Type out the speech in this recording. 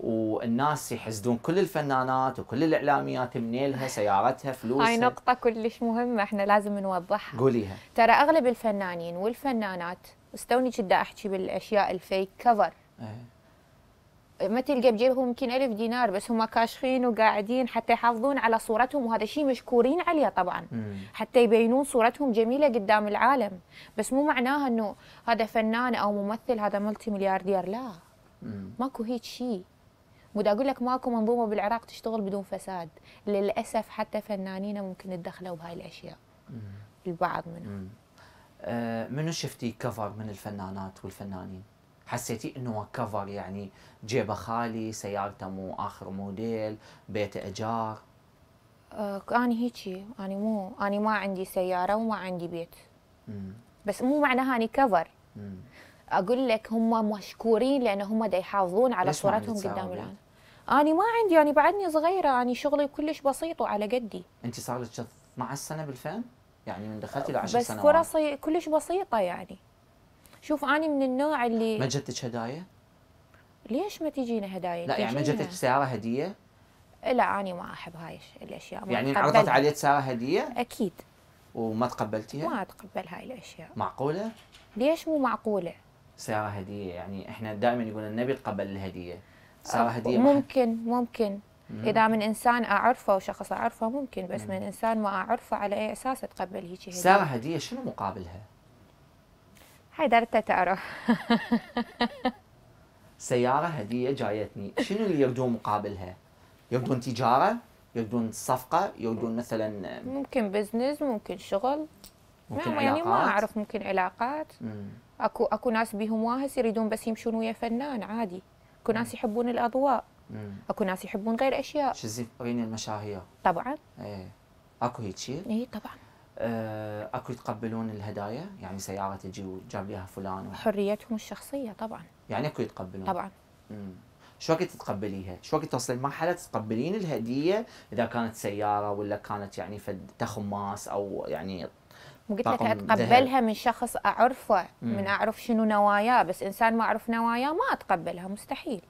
والناس يحسدون كل الفنانات وكل الاعلاميات منيلها سيارتها فلوسها هاي نقطه كلش مهمه احنا لازم نوضحها قوليها ترى اغلب الفنانين والفنانات استوني جدا احكي بالاشياء الفيك كفر ايه. ما تلقى بجيبهم يمكن ألف دينار بس هم كاشخين وقاعدين حتى يحافظون على صورتهم وهذا شيء مشكورين عليه طبعا مم. حتى يبينون صورتهم جميله قدام العالم بس مو معناها انه هذا فنان او ممثل هذا ملتي ملياردير لا مم. ماكو هيك شيء ودا اقول لك ماكو منظومه بالعراق تشتغل بدون فساد للاسف حتى فنانين ممكن يتدخلوا بهاي الاشياء البعض منهم آه منو شفتي كفر من الفنانات والفنانين حسيتي انه كفر يعني جيبه خالي سيارته مو اخر موديل بيته اجار آه انا هيجي انا مو انا ما عندي سياره وما عندي بيت مم. بس مو معناها اني كفر مم. اقول لك هم مشكورين لان هم دا يحافظون على صورتهم قدام العالم أنا ما عندي يعني بعدني صغيرة أنا شغلي كلش بسيط وعلى قدي أنت صار لك 12 سنة بالفهم؟ يعني من دخلتي لعشر سنوات بس فرصي كلش بسيطة يعني شوف أنا من النوع اللي ما جتك هدايا؟ ليش ما تجينا هدايا؟ لا يعني ما جتك سيارة هدية؟ لا أنا ما أحب هاي الأشياء ما يعني انعرضت عليك سيارة هدية؟ أكيد وما تقبلتيها؟ ما أتقبل هاي الأشياء معقولة؟ ليش مو معقولة؟ سيارة هدية يعني احنا دائما يقولون نبي تقبل الهدية آه، هديه ممكن ممكن اذا من انسان اعرفه وشخص اعرفه ممكن بس مم. من انسان ما اعرفه على اي اساس اتقبل هيك هديه ساره هديه شنو مقابلها؟ هاي دارتها تعرف سيارة هدية جايتني شنو اللي يردون مقابلها يردون تجارة يردون صفقة يردون مثلا ممكن بزنس ممكن شغل ممكن ما يعني ما اعرف ممكن علاقات مم. اكو اكو ناس بيهم واهس يريدون بس يمشون ويا فنان عادي اكو ناس يحبون الاضواء مم. اكو ناس يحبون غير اشياء شزيفرين المشاهير طبعا ايه اكو هيك شيء اي طبعا آه، اكو يتقبلون الهدايا يعني سياره تجي وجاب فلان و... حريتهم الشخصيه طبعا يعني اكو يتقبلون طبعا مم. شو وقت تتقبليها؟ شو وقت توصلي لمرحله تتقبلين الهديه اذا كانت سياره ولا كانت يعني فد تخماس او يعني قلت لك اتقبلها من شخص اعرفه من اعرف شنو نواياه بس انسان ما اعرف نواياه ما اتقبلها مستحيل